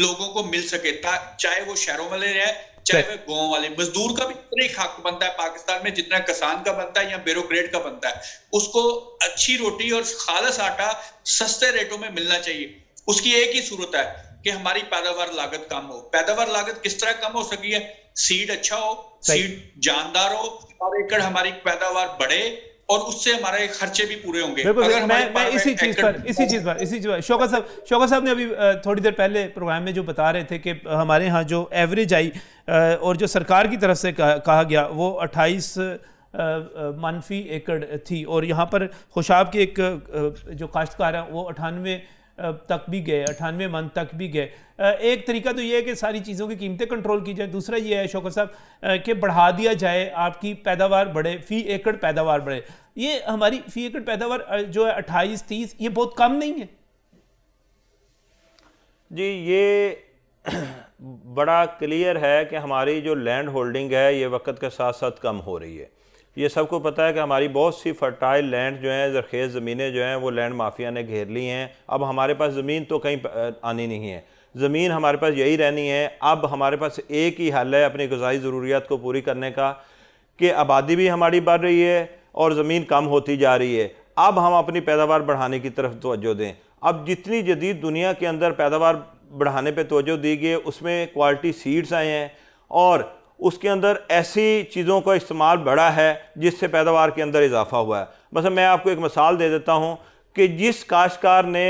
लोगों को मिल सके चाहे वो शहरों वाले रहे चाहे वह गाँव वाले मजदूर का भी उतना ही हक बनता है पाकिस्तान में जितना किसान का बनता है या ब्यूरोक्रेट का बनता है उसको अच्छी रोटी और खालस आटा सस्ते रेटों में मिलना चाहिए उसकी एक ही सूरत है कि हमारी पैदावार लागत कम हो पैदावार लागत किस तरह कम हो सकी है सीड अच्छा हो सीड जानदार हो और एकड़ हमारी पैदावार बढ़े और उससे हमारे खर्चे भी पूरे होंगे अगर मैं, मैं इसी चीज पर इसी चीज पर इसी चीज पर शोका साहब शोका साहब ने अभी थोड़ी देर पहले प्रोग्राम में जो बता रहे थे कि हमारे यहाँ जो एवरेज आई और जो सरकार की तरफ से कहा गया वो अट्ठाईस मनफी एकड़ थी और यहाँ पर खुशाब के एक जो काश्तकार हैं वो अठानवे तक भी गए अठानवे मंथ तक भी गए एक तरीका तो यह है कि सारी चीज़ों की कीमतें कंट्रोल की जाए दूसरा ये है शोकर साहब कि बढ़ा दिया जाए आपकी पैदावार बढ़े फ़ी एकड़ पैदावार बढ़े ये हमारी फ़ी एकड़ पैदावार जो है अट्ठाईस तीस ये बहुत कम नहीं है जी ये बड़ा क्लियर है कि हमारी जो लैंड होल्डिंग है ये वक्त के साथ साथ कम हो रही है ये सबको पता है कि हमारी बहुत सी फर्टाइल लैंड जो हैं जरखेज़ ज़मीनें जो हैं वो लैंड माफिया ने घेर ली हैं अब हमारे पास ज़मीन तो कहीं आनी नहीं है ज़मीन हमारे पास यही रहनी है अब हमारे पास एक ही हल है अपनी गजाई ज़रूरियात को पूरी करने का कि आबादी भी हमारी बढ़ रही है और ज़मीन कम होती जा रही है अब हम अपनी पैदावार बढ़ाने की तरफ तोज्जो दें अब जितनी जदीद दुनिया के अंदर पैदावार बढ़ाने पर तोज्जो दी गई उसमें क्वालिटी सीड्स आए हैं और उसके अंदर ऐसी चीज़ों का इस्तेमाल बढ़ा है जिससे पैदावार के अंदर इजाफा हुआ है मतलब मैं आपको एक मिसाल दे देता हूँ कि जिस काश्तकार ने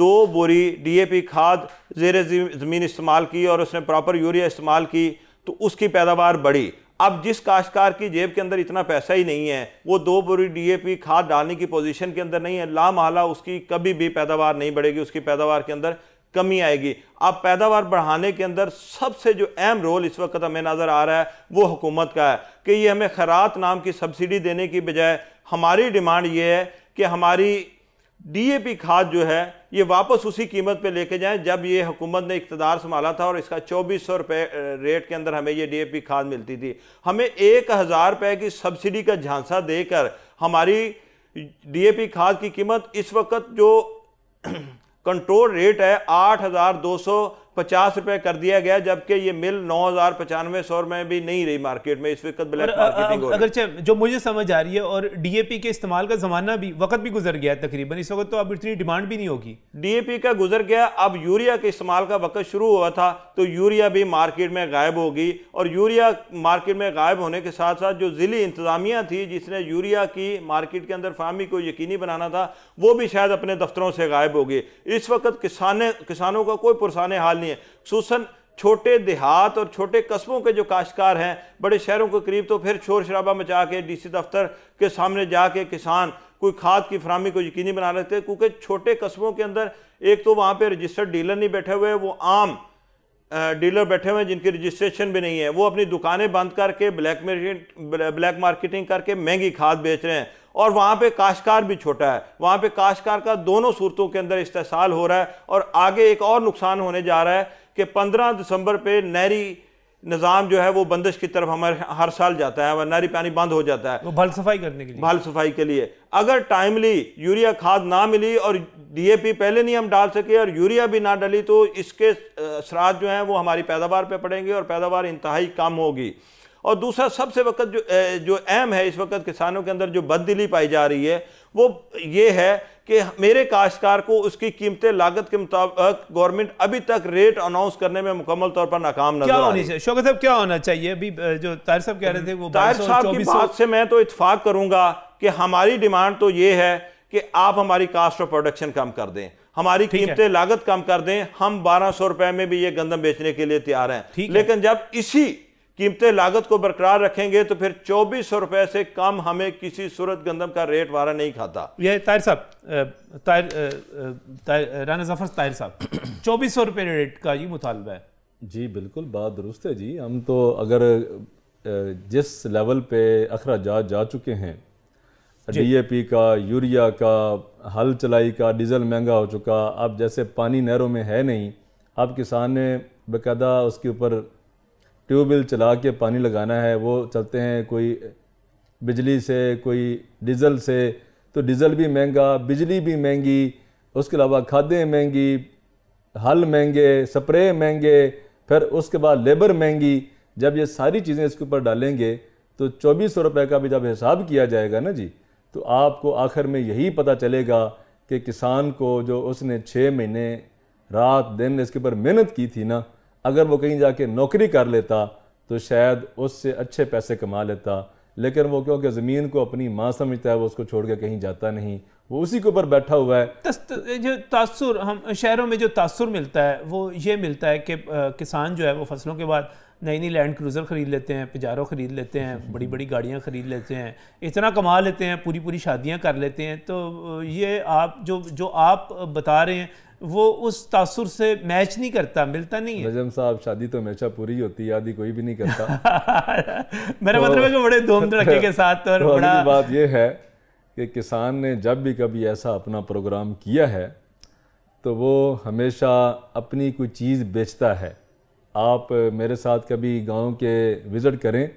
दो बोरी डीएपी खाद जेर ज़मीन इस्तेमाल की और उसने प्रॉपर यूरिया इस्तेमाल की तो उसकी पैदावार बढ़ी अब जिस काश्तकार की जेब के अंदर इतना पैसा ही नहीं है वो दो बोरी डीएपी खाद डालने की पोजीशन के अंदर नहीं है ला माला उसकी कभी भी पैदावार नहीं बढ़ेगी उसकी पैदावार के अंदर कमी आएगी अब पैदावार बढ़ाने के अंदर सबसे जो अहम रोल इस वक्त हमें नज़र आ रहा है वो हुकूमत का है कि ये हमें खैरात नाम की सब्सिडी देने की बजाय हमारी डिमांड ये है कि हमारी डीएपी खाद जो है ये वापस उसी कीमत पे लेके जाएं जब ये हुकूमत ने इकतदार संभाला था और इसका चौबीस सौ रुपये रेट के अंदर हमें ये डीएपी खाद मिलती थी हमें एक हज़ार रुपये की सब्सिडी का झांसा देकर हमारी डीएपी खाद की कीमत इस वक्त जो कंट्रोल रेट है आठ हजार दो सौ पचास रुपए कर दिया गया जबकि ये मिल नौ हजार पचानवे सौ में भी नहीं रही मार्केट में इस वक्त ब्लैक मार्केटिंग हो अगर जो मुझे समझ आ रही है और डीएपी के इस्तेमाल का जमाना भी वक्त भी गुजर गया है तकरीबन इस वक्त तो अब इतनी डिमांड भी नहीं होगी डीएपी का गुजर गया अब यूरिया के इस्तेमाल का वक्त शुरू हुआ था तो यूरिया भी मार्केट में गायब होगी और यूरिया मार्केट में गायब होने के साथ साथ जो जिली इंतजामिया थी जिसने यूरिया की मार्केट के अंदर फार्मिंग को यकीनी बनाना था वो भी शायद अपने दफ्तरों से गायब होगी इस वक्त किसान किसानों का कोई पुरसाने हाल नहीं लाजमी है खसूस छोटे देहात और छोटे कस्बों के जो काश्तकार हैं बड़े शहरों के करीब तो फिर शोर शराबा मचा के डी सी दफ्तर के सामने जाके किसान कोई खाद की फरहमी को यकीनी बना लेते हैं क्योंकि छोटे कस्बों के अंदर एक तो वहाँ पर रजिस्टर्ड डीलर नहीं बैठे हुए वो आम डीलर बैठे हुए हैं जिनकी रजिस्ट्रेशन भी नहीं है वो अपनी दुकानें बंद करके ब्लैक ब्लैक मार्केटिंग करके महंगी खाद बेच रहे हैं और वहाँ पे काशकार भी छोटा है वहाँ पे काशकार का दोनों सूरतों के अंदर इस्तेसाल हो रहा है और आगे एक और नुकसान होने जा रहा है कि पंद्रह दिसंबर पे नहरी निज़ाम जो है वो बंदिश की तरफ हमारे हर साल जाता है हमारा नहरी पानी बंद हो जाता है भल सफाई करने के लिए भल सफाई के लिए अगर टाइमली यूरिया खाद ना मिली और डीएपी पहले नहीं हम डाल सके और यूरिया भी ना डली तो इसके असरात जो हैं वो हमारी पैदावार पे पड़ेंगे और पैदावार इंतहाई कम होगी और दूसरा सबसे वक्त जो जो अहम है इस वक्त किसानों के अंदर जो बद पाई जा रही है वो ये है कि मेरे काश्तकार को उसकी कीमतें लागत के मुताबिक गवर्नमेंट अभी तक रेट अनाउंस करने में मुकम्मल तौर पर नाकाम नजर क्या होनी चाहिए शौकत साहब क्या होना चाहिए अभी जो ताहिर साहब कह रहे थे वो ताहिर साहब की बात से मैं तो इतफाक करूंगा कि हमारी डिमांड तो ये है कि आप हमारी कास्ट ऑफ प्रोडक्शन कम कर दें हमारी कीमतें लागत कम कर दें हम बारह सौ रुपए में भी ये गंदम बेचने के लिए तैयार हैं लेकिन जब इसी कीमतें लागत को बरकरार रखेंगे तो फिर चौबीस सौ रुपए से कम हमें किसी सूरत गंदम का रेट वारा नहीं खाता ये ताहिर साहब ताहिर राना जफर ताहिर साहब चौबीस सौ रुपये रेट का ये मुतालबा है जी बिल्कुल बात दुरुस्त है जी हम तो अगर जिस लेवल पे अखराज जा चुके हैं डीएपी का यूरिया का हल चलाई का डीजल महंगा हो चुका अब जैसे पानी नहरों में है नहीं अब किसान ने बकायदा उसके ऊपर ट्यूबवेल चला के पानी लगाना है वो चलते हैं कोई बिजली से कोई डीज़ल से तो डीज़ल भी महंगा बिजली भी महंगी उसके अलावा खादें महंगी हल महंगे स्प्रे महंगे फिर उसके बाद लेबर महंगी जब ये सारी चीज़ें इसके ऊपर डालेंगे तो चौबीस सौ रुपये का भी जब हिसाब किया जाएगा ना जी तो आपको आखिर में यही पता चलेगा कि किसान को जो उसने छः महीने रात दिन इसके ऊपर मेहनत की थी ना अगर वो कहीं जाके नौकरी कर लेता तो शायद उससे अच्छे पैसे कमा लेता लेकिन वो क्योंकि ज़मीन को अपनी माँ समझता है वो उसको छोड़ के कहीं जाता नहीं वो उसी के ऊपर बैठा हुआ है तस्त, जो तासुर हम शहरों में जो तासुर मिलता है वो ये मिलता है कि किसान जो है वो फसलों के बाद नई नई लैंड क्रूज़र ख़रीद लेते हैं पिजारो ख़रीद लेते हैं बड़ी बड़ी गाड़ियाँ ख़रीद लेते हैं इतना कमा लेते हैं पूरी पूरी शादियाँ कर लेते हैं तो ये आप जो जो आप बता रहे हैं वो उस तासुर से मैच नहीं करता मिलता नहीं है नजम साहब शादी तो हमेशा पूरी होती है आदि कोई भी नहीं करता मेरा मतलब है कि बड़े धूम धड़के तो के साथ और तो बड़ा बात यह है कि किसान ने जब भी कभी ऐसा अपना प्रोग्राम किया है तो वो हमेशा अपनी कोई चीज़ बेचता है आप मेरे साथ कभी गांव के विज़िट करें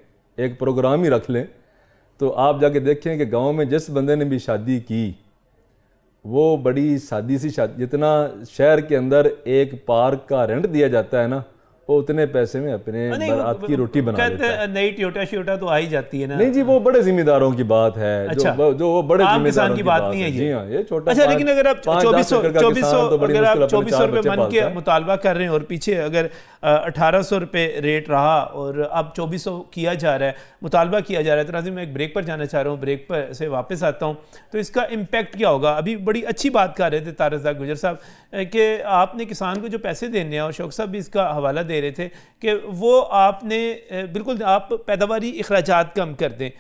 एक प्रोग्राम ही रख लें तो आप जाके देखें कि गांव में जिस बंदे ने भी शादी की वो बड़ी सादी सी शादी जितना शहर के अंदर एक पार्क का रेंट दिया जाता है ना वो उतने पैसे में अपने बारात की रोटी बना लेता है नई टोटा शोटा तो आ ही जाती है ना नहीं जी वो बड़े जिम्मेदारों की बात है अच्छा, जो जो वो बड़े जिम्मेदारों की बात नहीं है जी हाँ ये छोटा अच्छा लेकिन अगर आप चौबीस सौ चौबीस सौ अगर आप चौबीस सौ रुपये मन के मुतालबा कर रहे हैं और पीछे अगर अठारह सौ रुपये रेट रहा और अब चौबीस सौ किया जा रहा है मुतालबा किया जा रहा है तो नाजी मैं एक ब्रेक पर जाना चाह रहा हूँ ब्रेक पर से वापस आता हूँ तो इसका इम्पैक्ट क्या होगा अभी बड़ी अच्छी बात कर रहे थे तारसदा गुजर साहब कि आपने किसान को जो पैसे देने हैं और शौक साहब भी इसका हवाला दे रहे थे कि वो आपने बिल्कुल आप पैदावार अखराज कम कर दें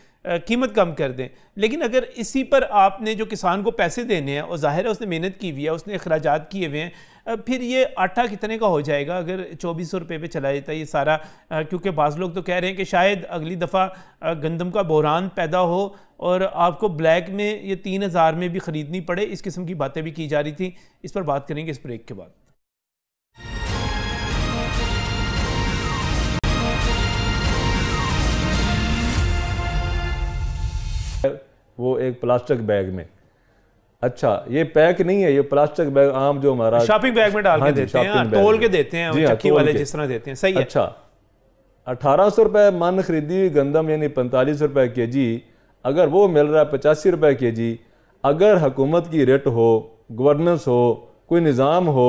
कीमत कम कर दें लेकिन अगर इसी पर आपने जो किसान को पैसे देने हैं और ज़ाहिर है उसने मेहनत की हुई है उसने अखराज किए हुए हैं फिर ये आटा कितने का हो जाएगा अगर चौबीस सौ रुपये पर चला जाता है ये सारा क्योंकि बाज़ लोग तो कह रहे हैं कि शायद अगली दफ़ा गंदम का बहरान पैदा हो और आपको ब्लैक में ये तीन हज़ार में भी ख़रीदनी पड़े इस किस्म की बातें भी की जा रही थी इस पर बात करेंगे इस ब्रेक के बाद वो एक प्लास्टिक बैग में अच्छा ये पैक नहीं है ये प्लास्टिक बैग आम जो हमारा शॉपिंग बैग में डाल हाँ के देते हैं तोल के देते हैं हाँ, चक्की वाले जिस तरह देते हैं सही है अच्छा अठारह सौ रुपये मन खरीदी हुई गंदम यानी पैंतालीस रुपये के जी अगर वो मिल रहा है पचासी रुपये के जी अगर हुकूमत की रेट हो गवर्नेंस हो कोई निज़ाम हो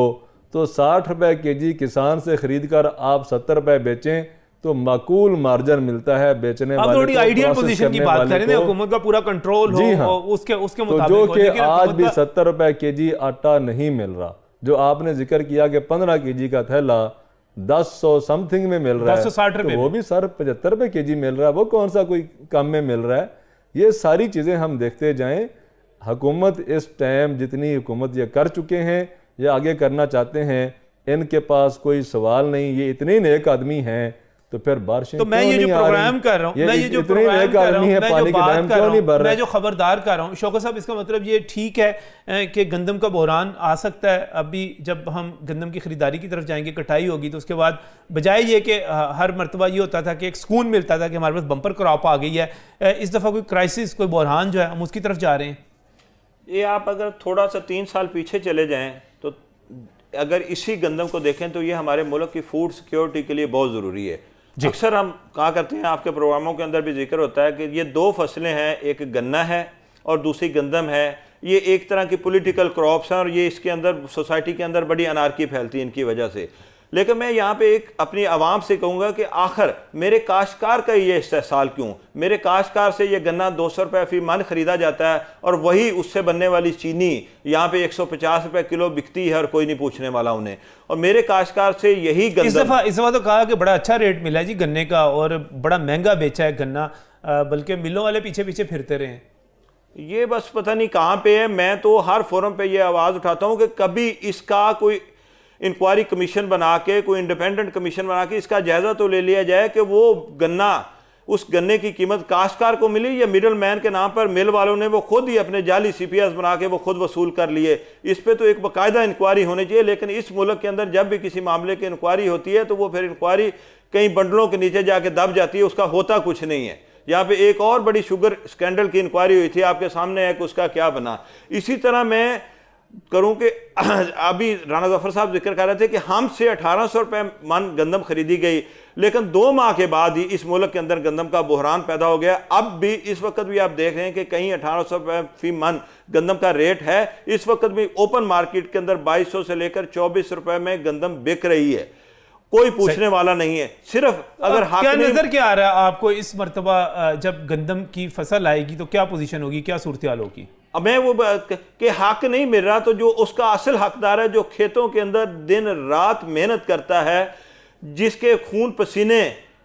तो साठ रुपये के जी किसान से ख़रीद कर आप सत्तर रुपये बेचें तो माकूल मार्जिन मिलता है बेचने तो वाले थोड़ी आइडियल पोजीशन की बात करें हुकूमत का पूरा कंट्रोल हो हाँ, उसके उसके तो जो कि आज भी सत्तर रुपए के जी आटा नहीं मिल रहा जो आपने जिक्र किया कि पंद्रह के जी का थैला दस सौ समथिंग में मिल रहा है साठ तो वो भी सर पचहत्तर रुपए के जी मिल रहा है वो कौन सा कोई कम में मिल रहा है ये सारी चीज़ें हम देखते जाए हुकूमत इस टाइम जितनी हुकूमत ये कर चुके हैं या आगे करना चाहते हैं इनके पास कोई सवाल नहीं ये इतने नेक आदमी हैं तो फिर बारिश तो मैं ये जो प्रोग्राम कर रहा हूँ मैं ये जो प्रोग्राम कर रहा हूँ मैं जो बात कर रहा हूँ मैं जो खबरदार कर रहा हूँ शोक साहब इसका मतलब ये ठीक है कि गंदम का बहरान आ सकता है अभी जब हम गंदम की खरीदारी की तरफ जाएंगे कटाई होगी तो उसके बाद बजाय ये कि हर मरतबा ये होता था कि एक सुकून मिलता था कि हमारे पास बम्पर क्रॉप आ गई है इस दफ़ा कोई क्राइसिस कोई बहरान जो है हम उसकी तरफ जा रहे हैं ये आप अगर थोड़ा सा तीन साल पीछे चले जाएँ तो अगर इसी गंदम को देखें तो ये हमारे मुल्क की फूड सिक्योरिटी के लिए बहुत ज़रूरी है अक्सर हम कहा करते हैं आपके प्रोग्रामों के अंदर भी जिक्र होता है कि ये दो फसलें हैं एक गन्ना है और दूसरी गंदम है ये एक तरह की पॉलिटिकल क्रॉप्स हैं और ये इसके अंदर सोसाइटी के अंदर बड़ी अनारकी फैलती है इनकी वजह से लेकिन मैं यहाँ पे एक अपनी आवाम से कहूँगा कि आखिर मेरे काश्तकार का ये इस्तेसाल क्यों मेरे काश्कार से ये गन्ना दो सौ रुपये फी मन ख़रीदा जाता है और वही उससे बनने वाली चीनी यहाँ पे एक सौ पचास रुपये किलो बिकती है और कोई नहीं पूछने वाला उन्हें और मेरे काश्कार से यही इस दफ़ा इस दफ़ा तो कहा कि बड़ा अच्छा रेट मिला है जी गन्ने का और बड़ा महंगा बेचा है गन्ना बल्कि मिलों वाले पीछे पीछे फिरते रहे ये बस पता नहीं कहाँ पे है मैं तो हर फोरम पे ये आवाज़ उठाता हूँ कि कभी इसका कोई इंक्वायरी कमीशन बना के कोई इंडिपेंडेंट कमीशन बना के इसका जायज़ा तो ले लिया जाए कि वो गन्ना उस गन्ने की कीमत काश्तकार को मिली या मिडल मैन के नाम पर मिल वालों ने वो खुद ही अपने जाली सी पी एस बना के वो खुद वसूल कर लिए इस पर तो एक बाकायदा इंक्वायरी होनी चाहिए लेकिन इस मुल्क के अंदर जब भी किसी मामले की इंक्वायरी होती है तो वो फिर इंक्वायरी कहीं बंडलों के नीचे जाके दब जाती है उसका होता कुछ नहीं है यहाँ पे एक और बड़ी शुगर स्कैंडल की इंक्वायरी हुई थी आपके सामने है कि उसका क्या बना इसी तरह मैं करूं कि अभी राणा जफर साहब जिक्र कर रहे थे कि हमसे अठारह सौ रुपये मन गंदम खरीदी गई लेकिन दो माह के बाद ही इस मुल्क के अंदर गंदम का बहरान पैदा हो गया अब भी इस वक्त भी आप देख रहे हैं कि कहीं अठारह सौ रुपये फी मन गंदम का रेट है इस वक्त भी ओपन मार्केट के अंदर बाईस सौ से लेकर चौबीस रुपये में गंदम बिक रही है कोई पूछने वाला नहीं है सिर्फ अगर क्या नजर क्या आ रहा है आपको इस मरतबा जब गंदम की फसल आएगी तो क्या पोजिशन होगी क्या सूरत हाल होगी अब मैं वो कि हक नहीं मिल रहा तो जो उसका असल हकदार है जो खेतों के अंदर दिन रात मेहनत करता है जिसके खून पसीने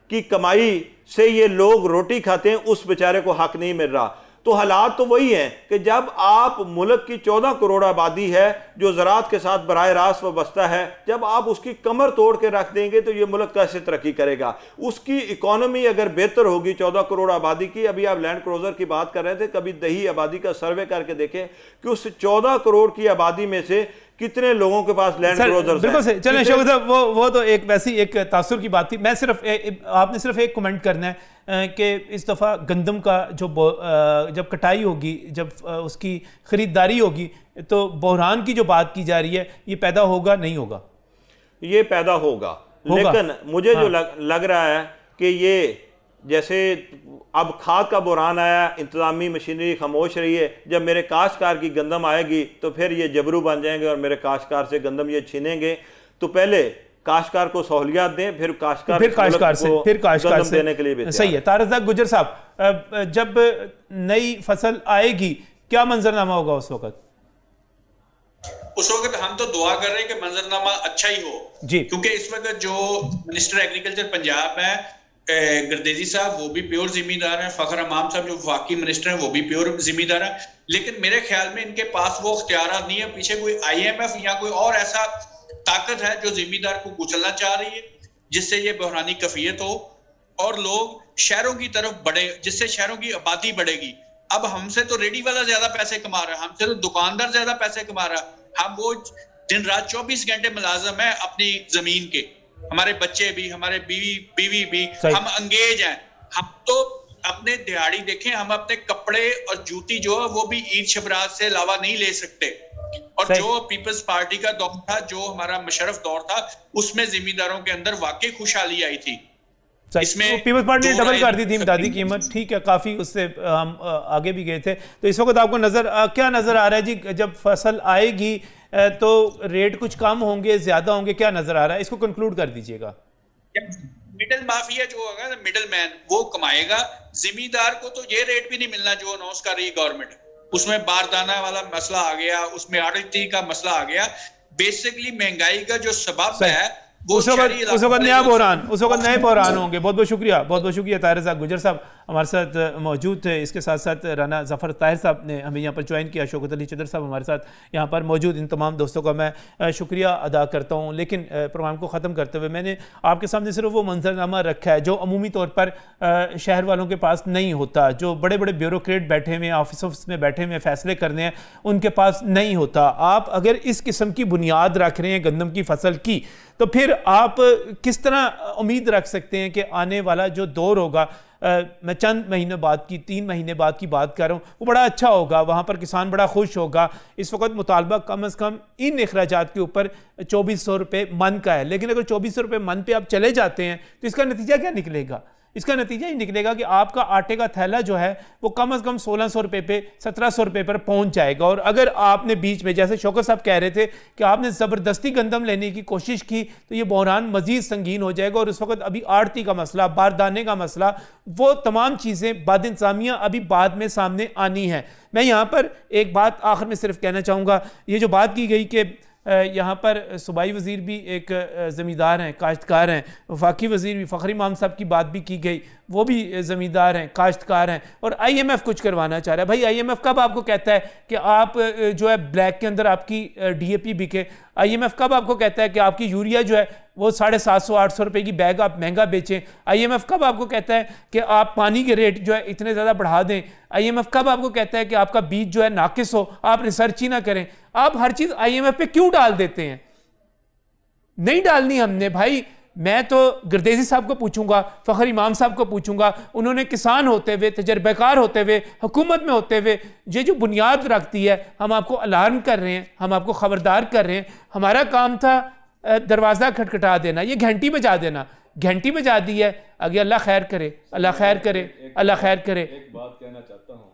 की कमाई से ये लोग रोटी खाते हैं उस बेचारे को हक नहीं मिल रहा तो हालात तो वही हैं कि जब आप मुल्क की चौदह करोड़ आबादी है जो ज़रात के साथ बर रास्त वस्ता है जब आप उसकी कमर तोड़ के रख देंगे तो ये मुल्क कैसे तरक्की करेगा उसकी इकोनॉमी अगर बेहतर होगी चौदह करोड़ आबादी की अभी आप लैंड क्रोजर की बात कर रहे थे कभी दही आबादी का सर्वे करके देखें कि उस चौदह करोड़ की आबादी में से कितने लोगों के पास लैंड क्रोजर्स बिल्कुल सही चले शोक साहब वो वो तो एक वैसी एक तासुर की बात थी मैं सिर्फ ए, आपने सिर्फ एक कमेंट करना है कि इस दफ़ा गंदम का जो जब कटाई होगी जब उसकी ख़रीदारी होगी तो बहरान की जो बात की जा रही है ये पैदा होगा नहीं होगा ये पैदा होगा, होगा। लेकिन मुझे हाँ। जो लग, लग रहा है कि ये जैसे अब खाद का बुरान आया इंतज़ामी मशीनरी खामोश रही है जब मेरे काश्तकार की गंदम आएगी तो फिर ये जबरू बन जाएंगे और मेरे काश्तकार से गंदम ये छीनेंगे तो पहले काश्तकार को सहूलियात दें फिर काश्तकार फिर काश्तकार से फिर काश्तकार से देने के लिए सही है तारजा गुजर साहब जब नई फसल आएगी क्या मंजरनामा होगा उस वक्त उस वक्त हम तो दुआ कर रहे हैं कि मंजरनामा अच्छा ही हो जी क्योंकि इस वक्त जो मिनिस्टर एग्रीकल्चर पंजाब है गर्देजी साहब वो भी प्योर जिम्मेदार हैं फखर अमाम साहब जो वाकई मिनिस्टर हैं वो भी प्योर जिम्मेदार हैं लेकिन मेरे ख्याल में इनके पास वो अख्तियार नहीं है पीछे कोई आईएमएफ या कोई और ऐसा ताकत है जो जिम्मेदार को कुचलना चाह रही है जिससे ये बहरानी कफियत हो और लोग शहरों की तरफ बढ़े जिससे शहरों की आबादी बढ़ेगी अब हमसे तो रेडी वाला ज्यादा पैसे कमा रहा है हमसे तो दुकानदार ज्यादा पैसे कमा रहा है हम वो दिन रात चौबीस घंटे मुलाजम है अपनी जमीन के हमारे बच्चे भी हमारे बीवी बीवी भी हम अंगेज हैं हम तो अपने दिहाड़ी देखें हम अपने कपड़े और जूती जो है वो भी ईद शबराज से अलावा नहीं ले सकते और जो पीपल्स पार्टी का दौर था जो हमारा मुशरफ दौर था उसमें जिम्मेदारों के अंदर वाकई खुशहाली आई थी इसमें पीपल्स तो पार्टी ने डबल कर दी थी दादी कीमत ठीक है काफ़ी उससे हम आगे भी गए थे तो इस वक्त आपको नज़र क्या नज़र आ रहा है जी जब फसल आएगी तो रेट कुछ कम होंगे ज़्यादा होंगे क्या नज़र आ रहा है इसको कंक्लूड कर दीजिएगा मिडिल माफिया जो होगा मिडिल मैन वो कमाएगा जिमीदार को तो ये रेट भी नहीं मिलना जो अनाउंस कर रही गवर्नमेंट उसमें बारदाना वाला मसला आ गया उसमें आड़ती का मसला आ गया बेसिकली महंगाई का जो सब है उस वक्त नया बहरान उस वक्त नए बहरान होंगे बहुत बहुत शुक्रिया बहुत बहुत शुक्रिया तारे साहब गुजर साहब हमारे साथ मौजूद थे इसके साथ साथ राना जफ़र ताहिर साहब ने हमें यहाँ पर ज्वाइन किया अशोक अली चदर साहब हमारे साथ यहाँ पर मौजूद इन तमाम दोस्तों का मैं शुक्रिया अदा करता हूँ लेकिन प्रोग्राम को ख़त्म करते हुए मैंने आपके सामने सिर्फ वो मंजरनामा रखा है जो अमूमी तौर पर शहर वालों के पास नहीं होता जो बड़े बड़े ब्यूरोट बैठे हुए ऑफिस ऑफिस में बैठे हुए फैसले करने हैं उनके पास नहीं होता आप अगर इस किस्म की बुनियाद रख रहे हैं गंदम की फसल की तो फिर आप किस तरह उम्मीद रख सकते हैं कि आने वाला जो दौर होगा मैं चंद महीने बाद की तीन महीने बाद की बात कर रहा हूँ वो बड़ा अच्छा होगा वहाँ पर किसान बड़ा खुश होगा इस वक्त मुतालबा कम अज़ कम इन अखराज के ऊपर चौबीस सौ रुपये मन का है लेकिन अगर चौबीस सौ रुपये मन पर आप चले जाते हैं तो इसका नतीजा क्या निकलेगा इसका नतीजा ये निकलेगा कि आपका आटे का थैला जो है वो कम अज़ कम सोलह सौ रुपये पे सत्रह सौ रुपये पर पहुंच जाएगा और अगर आपने बीच में जैसे शौकत साहब कह रहे थे कि आपने ज़बरदस्ती गंदम लेने की कोशिश की तो ये बहरान मजीद संगीन हो जाएगा और उस वक्त अभी आड़ती का मसला बारदाने का मसला वो तमाम चीज़ें बाद इंसामिया अभी बाद में सामने आनी है मैं यहाँ पर एक बात आखिर में सिर्फ कहना चाहूँगा ये जो बात की गई कि यहाँ पर सूबाई वज़ी भी एक ज़मींदार हैं काश्तकार हैं वफाकी वज़ीर भी फ़खरी माम साहब की बात भी की गई वो भी ज़मींदार हैं काश्तकार हैं और आई एम एफ़ कुछ करवाना चाह रहा है भाई आई एम एफ़ कब आपको कहता है कि आप जो है ब्लैक के अंदर आपकी डी ए पी बिके आई एम एफ़ कब आपको कहता है कि आपकी यूरिया जो है वो साढ़े सात सौ आठ सौ रुपये की बैग आप महंगा बेचें आईएमएफ कब आपको कहता है कि आप पानी के रेट जो है इतने ज़्यादा बढ़ा दें आईएमएफ कब आपको कहता है कि आपका बीज जो है नाकिस हो आप रिसर्च ही ना करें आप हर चीज़ आईएमएफ पे क्यों डाल देते हैं नहीं डालनी हमने भाई मैं तो गर्देजी साहब को पूछूंगा फ़खर इमाम साहब को पूछूंगा उन्होंने किसान होते हुए तजर्बेकार होते हुए हुकूमत में होते हुए ये जो बुनियाद रखती है हम आपको अलार्म कर रहे हैं हम आपको ख़बरदार कर रहे हैं हमारा काम था दरवाज़ा खटखटा देना ये घंटी बजा देना घंटी बजा दी है अगे अल्लाह खैर करे अल्लाह खैर करे अल्लाह खैर करे एक बात कहना चाहता हूँ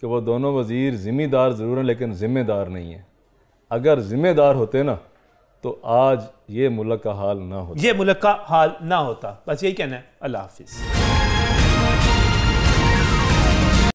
कि वो दोनों वज़ीर ज़िम्मेदार ज़रूर हैं लेकिन ज़िम्मेदार नहीं है अगर ज़िम्मेदार होते ना तो आज ये मुल्क का हाल ना होता ये मुल्क का हाल ना होता बस यही कहना है अल्लाह हाफिज़